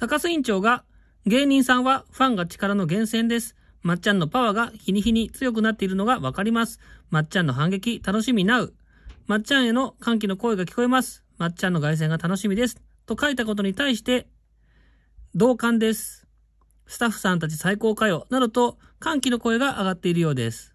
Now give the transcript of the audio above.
高須院長が、芸人さんはファンが力の源泉です。まっちゃんのパワーが日に日に強くなっているのがわかります。まっちゃんの反撃楽しみなう。まっちゃんへの歓喜の声が聞こえます。まっちゃんの凱旋が楽しみです。と書いたことに対して、同感です。スタッフさんたち最高かよ。などと歓喜の声が上がっているようです。